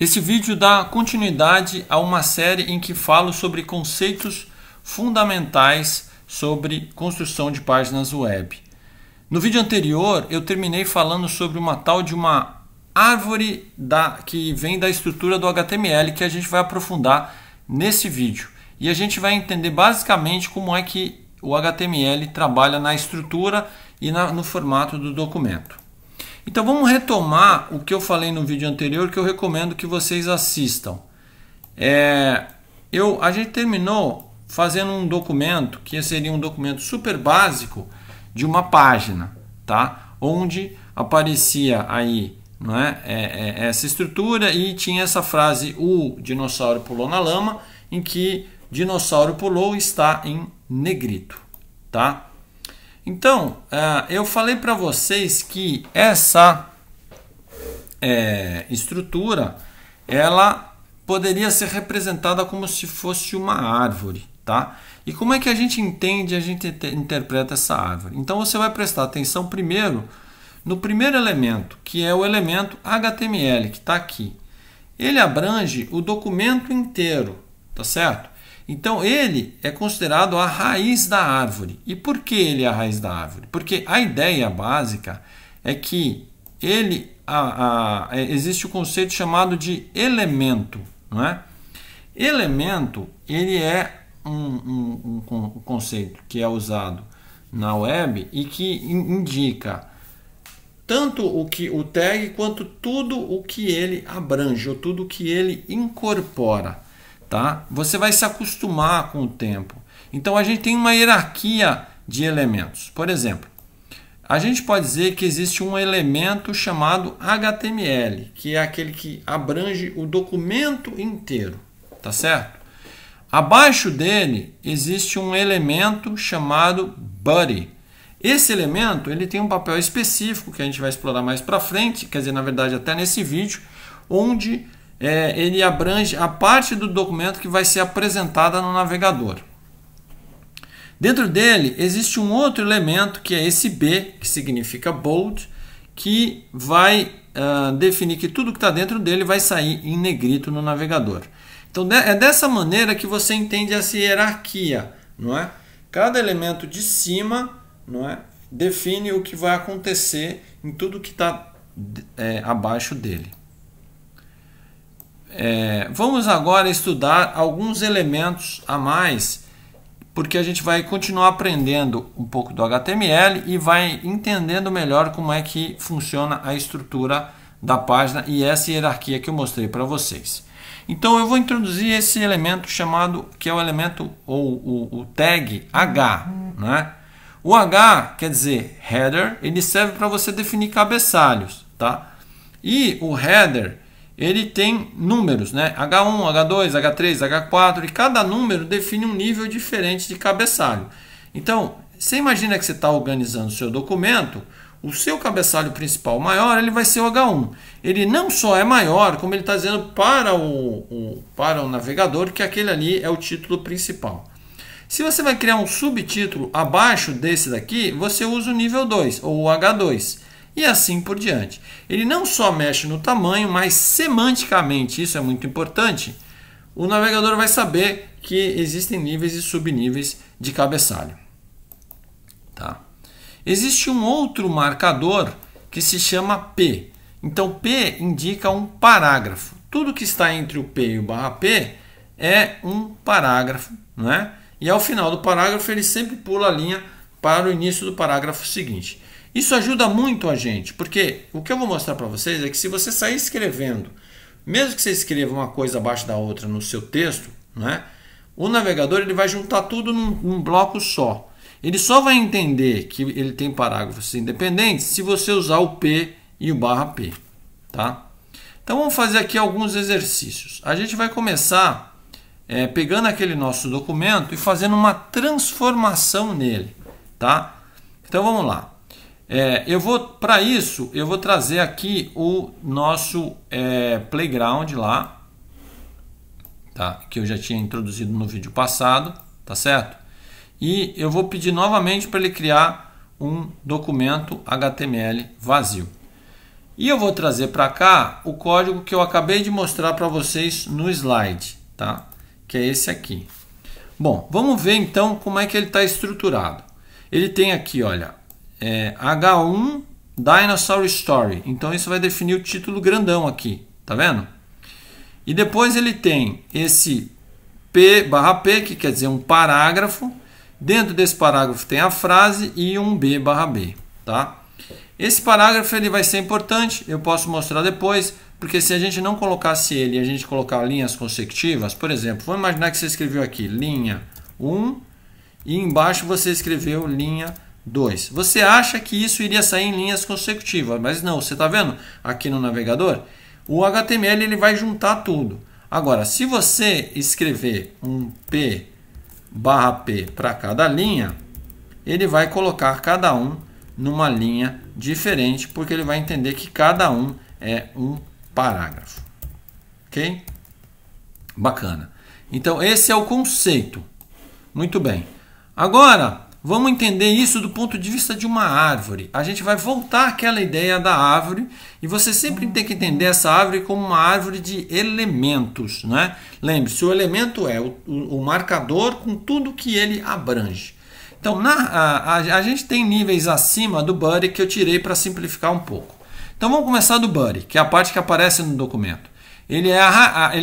Esse vídeo dá continuidade a uma série em que falo sobre conceitos fundamentais sobre construção de páginas web. No vídeo anterior, eu terminei falando sobre uma tal de uma árvore da, que vem da estrutura do HTML que a gente vai aprofundar nesse vídeo. E a gente vai entender basicamente como é que o HTML trabalha na estrutura e na, no formato do documento. Então vamos retomar o que eu falei no vídeo anterior que eu recomendo que vocês assistam. É, eu, a gente terminou fazendo um documento que seria um documento super básico de uma página, tá? Onde aparecia aí não é? É, é, essa estrutura e tinha essa frase: o dinossauro pulou na lama, em que dinossauro pulou está em negrito, tá? Então, ah, eu falei para vocês que essa é, estrutura ela poderia ser representada como se fosse uma árvore, tá? E como é que a gente entende, a gente interpreta essa árvore? Então você vai prestar atenção primeiro no primeiro elemento, que é o elemento HTML que está aqui. Ele abrange o documento inteiro, tá certo? Então ele é considerado a raiz da árvore. E por que ele é a raiz da árvore? Porque a ideia básica é que ele a, a, é, existe o conceito chamado de elemento, não é? Elemento ele é um, um, um, um conceito que é usado na web e que indica tanto o que o tag quanto tudo o que ele abrange, ou tudo o que ele incorpora tá? Você vai se acostumar com o tempo. Então a gente tem uma hierarquia de elementos. Por exemplo, a gente pode dizer que existe um elemento chamado HTML, que é aquele que abrange o documento inteiro, tá certo? Abaixo dele existe um elemento chamado body. Esse elemento ele tem um papel específico que a gente vai explorar mais para frente, quer dizer, na verdade até nesse vídeo, onde é, ele abrange a parte do documento que vai ser apresentada no navegador. Dentro dele existe um outro elemento que é esse B, que significa bold, que vai uh, definir que tudo que está dentro dele vai sair em negrito no navegador. Então é dessa maneira que você entende essa hierarquia, não é? Cada elemento de cima, não é, define o que vai acontecer em tudo que está é, abaixo dele. É, vamos agora estudar alguns elementos a mais, porque a gente vai continuar aprendendo um pouco do HTML e vai entendendo melhor como é que funciona a estrutura da página e essa hierarquia que eu mostrei para vocês. Então eu vou introduzir esse elemento chamado, que é o elemento ou o, o tag H. Né? O H quer dizer header, ele serve para você definir cabeçalhos. Tá? E o header ele tem números, né? H1, H2, H3, H4, e cada número define um nível diferente de cabeçalho. Então, você imagina que você está organizando o seu documento, o seu cabeçalho principal maior ele vai ser o H1. Ele não só é maior, como ele está dizendo para o, o, para o navegador que aquele ali é o título principal. Se você vai criar um subtítulo abaixo desse daqui, você usa o nível 2 ou o H2 e assim por diante. Ele não só mexe no tamanho, mas semanticamente, isso é muito importante, o navegador vai saber que existem níveis e subníveis de cabeçalho. Tá? Existe um outro marcador que se chama P. Então P indica um parágrafo. Tudo que está entre o P e o barra P é um parágrafo, né? E ao final do parágrafo ele sempre pula a linha para o início do parágrafo seguinte. Isso ajuda muito a gente, porque o que eu vou mostrar para vocês é que se você sair escrevendo, mesmo que você escreva uma coisa abaixo da outra no seu texto, né, o navegador ele vai juntar tudo num, num bloco só. Ele só vai entender que ele tem parágrafos independentes se você usar o P e o barra P. Tá? Então vamos fazer aqui alguns exercícios. A gente vai começar é, pegando aquele nosso documento e fazendo uma transformação nele. Tá? Então vamos lá. É, eu vou para isso, eu vou trazer aqui o nosso é, playground lá, tá? Que eu já tinha introduzido no vídeo passado, tá certo? E eu vou pedir novamente para ele criar um documento HTML vazio. E eu vou trazer para cá o código que eu acabei de mostrar para vocês no slide, tá? Que é esse aqui. Bom, vamos ver então como é que ele está estruturado. Ele tem aqui, olha, é, H1 Dinosaur Story. Então isso vai definir o título grandão aqui, tá vendo? E depois ele tem esse P barra P, que quer dizer um parágrafo. Dentro desse parágrafo tem a frase e um B barra B, tá? Esse parágrafo ele vai ser importante, eu posso mostrar depois, porque se a gente não colocasse ele e a gente colocar linhas consecutivas, por exemplo, vamos imaginar que você escreveu aqui linha 1 e embaixo você escreveu linha 2 2. Você acha que isso iria sair em linhas consecutivas, mas não, você está vendo aqui no navegador? O HTML ele vai juntar tudo. Agora, se você escrever um P barra P para cada linha, ele vai colocar cada um numa linha diferente, porque ele vai entender que cada um é um parágrafo. Ok? Bacana. Então, esse é o conceito. Muito bem. Agora, Vamos entender isso do ponto de vista de uma árvore. A gente vai voltar àquela ideia da árvore e você sempre tem que entender essa árvore como uma árvore de elementos. Né? Lembre-se, o elemento é o, o, marcador com tudo que ele abrange. Então, na, a, a, a gente tem níveis acima do buddy que eu tirei para simplificar um pouco. Então, vamos começar do buddy, que é a parte que aparece no documento. Ele é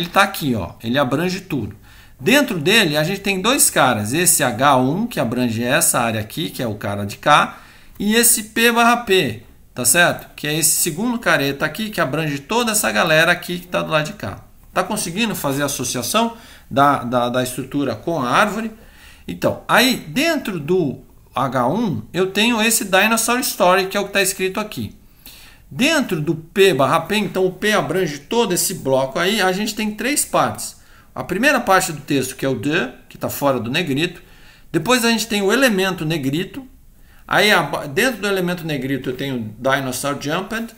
está aqui, ó, ele abrange tudo. Dentro dele, a gente tem dois caras. Esse H1, que abrange essa área aqui, que é o cara de K, e esse P barra P, tá certo? Que é esse segundo careta aqui, que abrange toda essa galera aqui que está do lado de cá. Tá conseguindo fazer a associação da, da, da estrutura com a árvore? Então, aí dentro do H1, eu tenho esse Dinosaur Story, que é o que está escrito aqui. Dentro do P barra P, então o P abrange todo esse bloco aí, a gente tem três partes a primeira parte do texto, que é o de, que está fora do negrito. Depois a gente tem o elemento negrito. Aí dentro do elemento negrito eu tenho Dinosaur Jumped.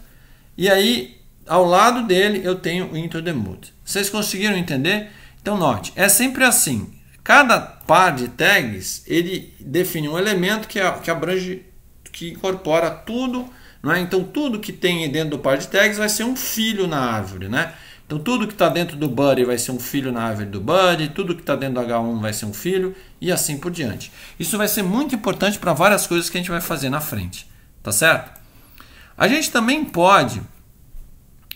E aí ao lado dele eu tenho o Into the Mood. Vocês conseguiram entender? Então note, é sempre assim. Cada par de tags ele define um elemento que, que abrange, que incorpora tudo. Né? Então tudo que tem dentro do par de tags vai ser um filho na árvore. Né? Então tudo que está dentro do Buddy vai ser um filho na árvore do Buddy, tudo que está dentro do H1 vai ser um filho e assim por diante. Isso vai ser muito importante para várias coisas que a gente vai fazer na frente, tá certo? A gente também pode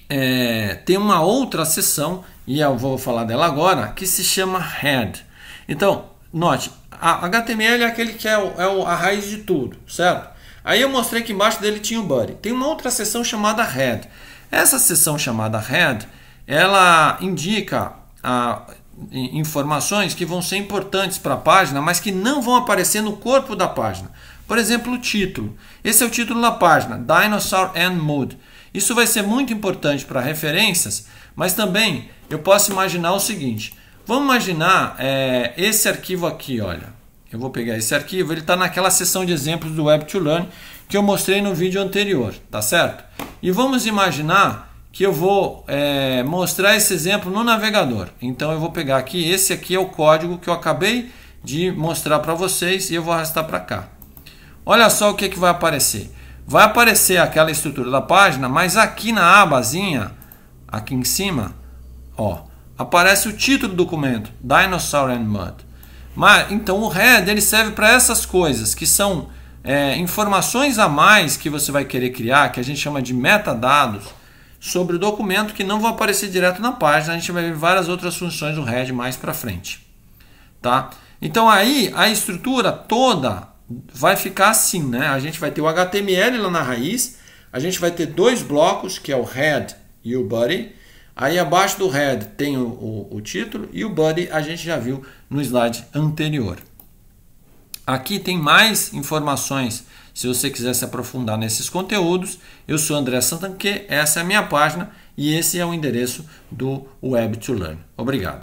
é, ter uma outra seção, e eu vou falar dela agora, que se chama Head. Então, note, a HTML é aquele que é, o, é a raiz de tudo, certo? Aí eu mostrei que embaixo dele tinha o body. Tem uma outra seção chamada Head. Essa seção chamada Head ela indica ah, informações que vão ser importantes para a página, mas que não vão aparecer no corpo da página. Por exemplo, o título. Esse é o título da página, Dinosaur and Mode. Isso vai ser muito importante para referências, mas também eu posso imaginar o seguinte. Vamos imaginar é, esse arquivo aqui, olha. Eu vou pegar esse arquivo, ele está naquela seção de exemplos do Web to Learn que eu mostrei no vídeo anterior, tá certo? E vamos imaginar que eu vou é, mostrar esse exemplo no navegador. Então eu vou pegar aqui, esse aqui é o código que eu acabei de mostrar para vocês e eu vou arrastar para cá. Olha só o que, que vai aparecer. Vai aparecer aquela estrutura da página, mas aqui na abazinha, aqui em cima, ó, aparece o título do documento, Dinosaur and Mud. Mas, então o head ele serve para essas coisas, que são é, informações a mais que você vai querer criar, que a gente chama de metadados, sobre o documento que não vão aparecer direto na página, a gente vai ver várias outras funções do RED mais para frente. Tá? Então aí a estrutura toda vai ficar assim, né? A gente vai ter o HTML lá na raiz, a gente vai ter dois blocos, que é o head e o body. Aí abaixo do head tem o, o, o título e o body a gente já viu no slide anterior. Aqui tem mais informações se você quiser se aprofundar nesses conteúdos. Eu sou André Santanque, essa é a minha página e esse é o endereço do Web to Learn. Obrigado.